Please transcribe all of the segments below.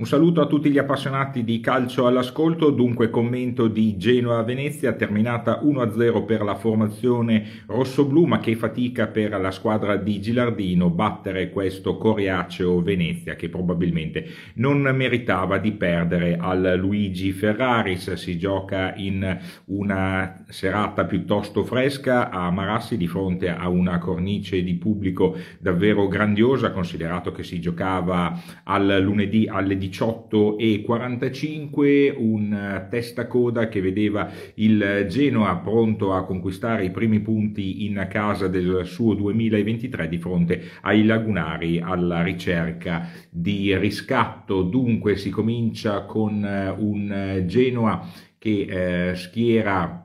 Un saluto a tutti gli appassionati di calcio all'ascolto, dunque commento di Genoa-Venezia terminata 1-0 per la formazione rossoblù ma che fatica per la squadra di Gilardino battere questo coriaceo Venezia che probabilmente non meritava di perdere al Luigi Ferraris, si gioca in una serata piuttosto fresca a Marassi di fronte a una cornice di pubblico davvero grandiosa considerato che si giocava al lunedì alle 18 18 e 45, un eh, testacoda che vedeva il eh, Genoa pronto a conquistare i primi punti in casa del suo 2023 di fronte ai lagunari alla ricerca di riscatto. Dunque si comincia con eh, un Genoa che eh, schiera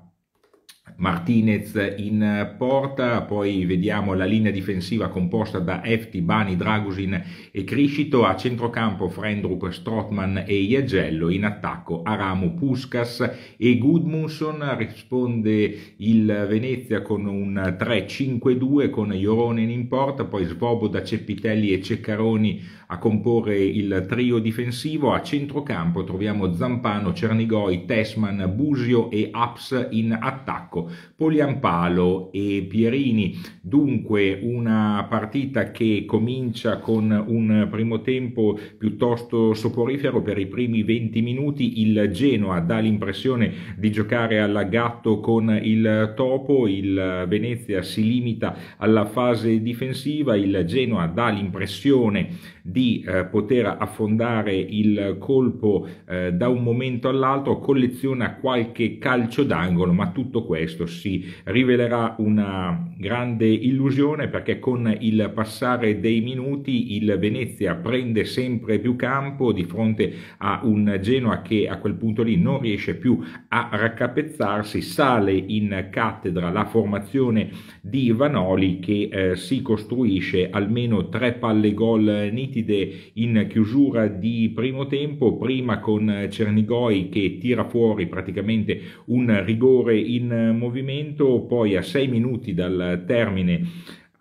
Martinez in porta, poi vediamo la linea difensiva composta da Efti, Bani, Dragusin e Criscito, a centrocampo Frendrup, Strotman e Iagello, in attacco Aramo, Puskas e Gudmundsson, risponde il Venezia con un 3-5-2 con Joronen in porta, poi Svoboda, Ceppitelli e Ceccaroni a comporre il trio difensivo, a centrocampo troviamo Zampano, Cernigoi, Tesman, Busio e Aps in attacco. Poliampalo e Pierini. Dunque una partita che comincia con un primo tempo piuttosto soporifero per i primi 20 minuti. Il Genoa dà l'impressione di giocare alla gatto con il Topo, il Venezia si limita alla fase difensiva, il Genoa dà l'impressione di eh, poter affondare il colpo eh, da un momento all'altro, colleziona qualche calcio d'angolo, ma tutto questo questo si rivelerà una grande illusione perché con il passare dei minuti il Venezia prende sempre più campo di fronte a un Genoa che a quel punto lì non riesce più a raccapezzarsi, sale in cattedra la formazione di Vanoli che eh, si costruisce almeno tre palle gol nitide in chiusura di primo tempo, prima con Cernigoi che tira fuori praticamente un rigore in movimento, poi a 6 minuti dal termine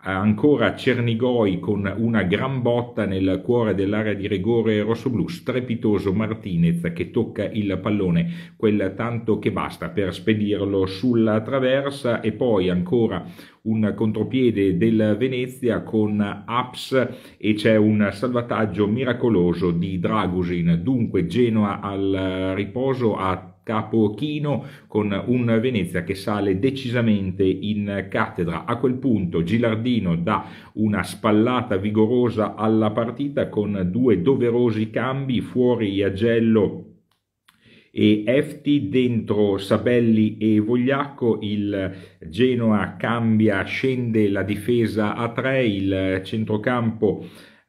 ancora Cernigoi con una gran botta nel cuore dell'area di rigore rossoblù, strepitoso Martinez che tocca il pallone, quel tanto che basta per spedirlo sulla traversa e poi ancora un contropiede del Venezia con Aps e c'è un salvataggio miracoloso di Dragusin, dunque Genoa al riposo a capo chino con un Venezia che sale decisamente in cattedra. A quel punto Gilardino dà una spallata vigorosa alla partita con due doverosi cambi fuori Agello e Efti, dentro Sabelli e Vogliacco, il Genoa cambia, scende la difesa a tre, il centrocampo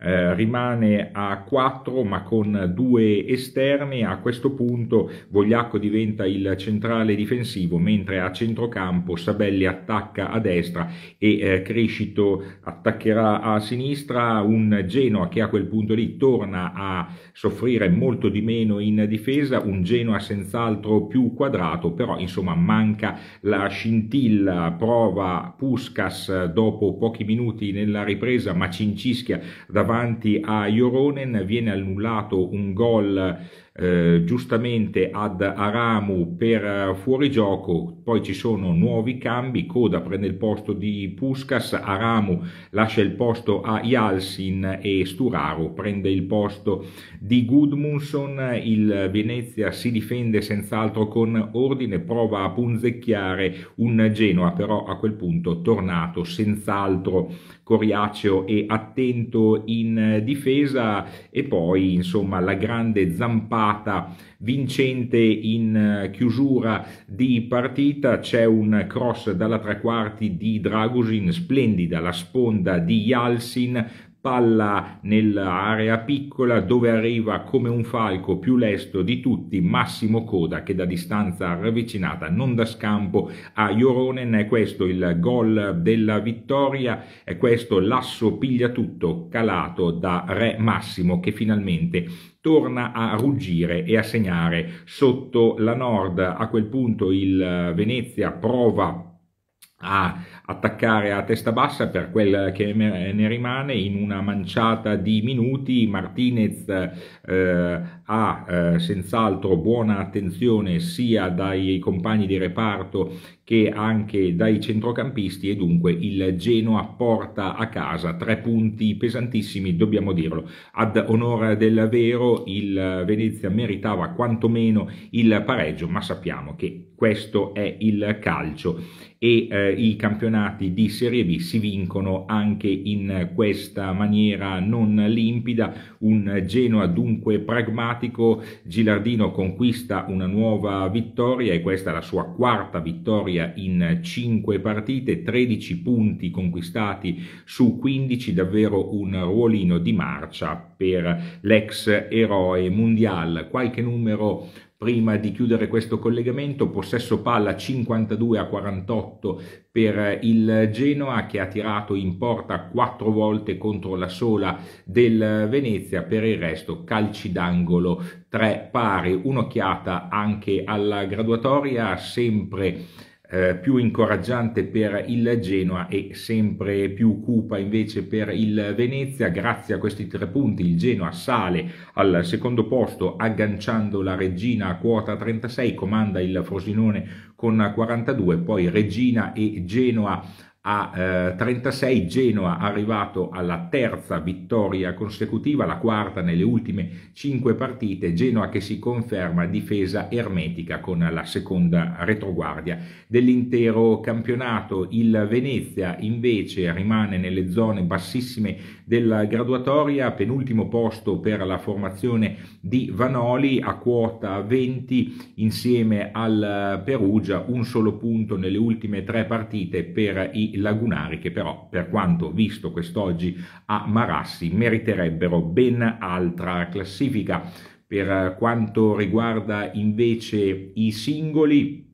eh, rimane a 4 ma con due esterni, a questo punto Vogliacco diventa il centrale difensivo mentre a centrocampo Sabelli attacca a destra e eh, Crescito attaccherà a sinistra, un Genoa che a quel punto lì torna a soffrire molto di meno in difesa, un Genoa senz'altro più quadrato, però insomma manca la scintilla, prova Puskas dopo pochi minuti nella ripresa ma cincischia davanti davanti a Joronen viene annullato un gol eh, giustamente ad Aramu per fuorigioco, poi ci sono nuovi cambi, Koda prende il posto di Puskas, Aramu lascia il posto a Yalsin e Sturaro prende il posto di Gudmundsson, il Venezia si difende senz'altro con ordine, prova a punzecchiare un Genoa, però a quel punto tornato senz'altro coriaceo e attento in difesa e poi insomma la grande zampata trovata vincente in eh, chiusura di partita, c'è un cross dalla tre quarti di Dragusin, splendida la sponda di Yalsin palla nell'area piccola dove arriva come un falco più lesto di tutti Massimo Coda che da distanza ravvicinata non da scampo a Joronen è questo il gol della vittoria è questo l'asso piglia tutto calato da Re Massimo che finalmente torna a ruggire e a segnare sotto la Nord a quel punto il Venezia prova a attaccare a testa bassa per quel che ne rimane in una manciata di minuti Martinez eh, ha eh, senz'altro buona attenzione sia dai compagni di reparto che anche dai centrocampisti e dunque il Genoa porta a casa tre punti pesantissimi, dobbiamo dirlo. Ad onore del vero il Venezia meritava quantomeno il pareggio, ma sappiamo che questo è il calcio e eh, i campionati campionati di Serie B si vincono anche in questa maniera non limpida. Un Genoa dunque pragmatico, Gilardino conquista una nuova vittoria e questa è la sua quarta vittoria in 5 partite, 13 punti conquistati su 15, davvero un ruolino di marcia per l'ex eroe mondiale. Qualche numero prima di chiudere questo collegamento, possesso palla 52 a 48 per il Genoa che ha tirato in porta quattro volte contro la sola del Venezia, per il resto calci d'angolo 3 pari, un'occhiata anche alla graduatoria, sempre eh, più incoraggiante per il Genoa e sempre più cupa invece per il Venezia. Grazie a questi tre punti il Genoa sale al secondo posto agganciando la Regina a quota 36, comanda il Frosinone con 42, poi Regina e Genoa a eh, 36 Genoa arrivato alla terza vittoria consecutiva, la quarta nelle ultime cinque partite, Genoa che si conferma difesa ermetica con la seconda retroguardia dell'intero campionato. Il Venezia invece rimane nelle zone bassissime della graduatoria, penultimo posto per la formazione di Vanoli a quota 20 insieme al eh, Perugia, un solo punto nelle ultime tre partite per i lagunari che però per quanto visto quest'oggi a Marassi meriterebbero ben altra classifica. Per quanto riguarda invece i singoli,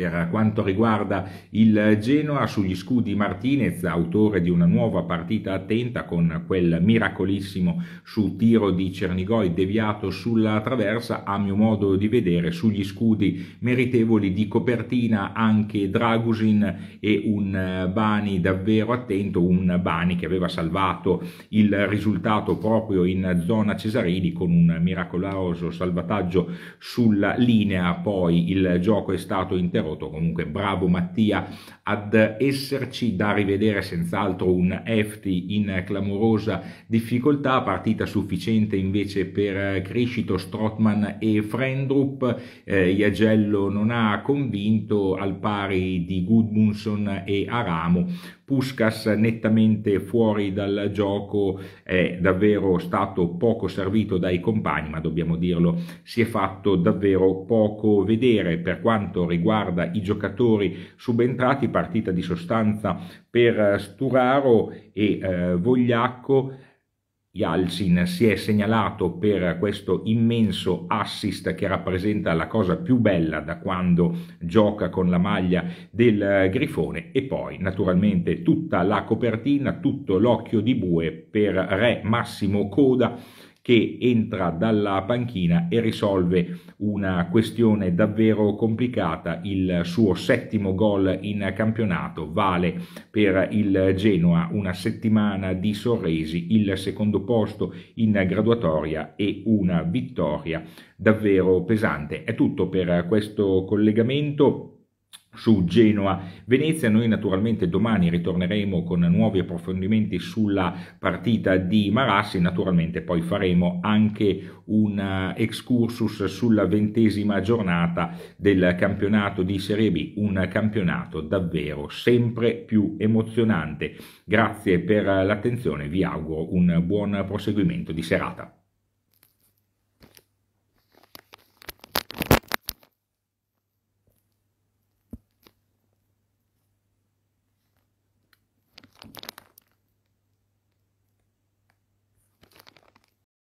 per quanto riguarda il Genoa, sugli scudi Martinez, autore di una nuova partita attenta con quel miracolissimo su tiro di Cernigoi deviato sulla traversa, a mio modo di vedere sugli scudi meritevoli di copertina anche Dragusin e un Bani davvero attento, un Bani che aveva salvato il risultato proprio in zona Cesarini con un miracoloso salvataggio sulla linea, poi il gioco è stato interrotto Toto, comunque bravo Mattia ad esserci da rivedere senz'altro un Efti in clamorosa difficoltà, partita sufficiente invece per Crescito, Strotman e Frendrup, eh, Iagello non ha convinto al pari di Gudmundsson e Aramo, Puskas nettamente fuori dal gioco è davvero stato poco servito dai compagni ma dobbiamo dirlo si è fatto davvero poco vedere per quanto riguarda i giocatori subentrati partita di sostanza per eh, Sturaro e eh, Vogliacco Yalcin si è segnalato per questo immenso assist che rappresenta la cosa più bella da quando gioca con la maglia del eh, Grifone e poi naturalmente tutta la copertina, tutto l'occhio di bue per Re Massimo Coda che entra dalla panchina e risolve una questione davvero complicata. Il suo settimo gol in campionato vale per il Genoa una settimana di sorresi, il secondo posto in graduatoria e una vittoria davvero pesante. È tutto per questo collegamento su Genoa Venezia. Noi naturalmente domani ritorneremo con nuovi approfondimenti sulla partita di Marassi, naturalmente poi faremo anche un eh, excursus sulla ventesima giornata del campionato di Serie B, un campionato davvero sempre più emozionante. Grazie per l'attenzione, vi auguro un buon proseguimento di serata.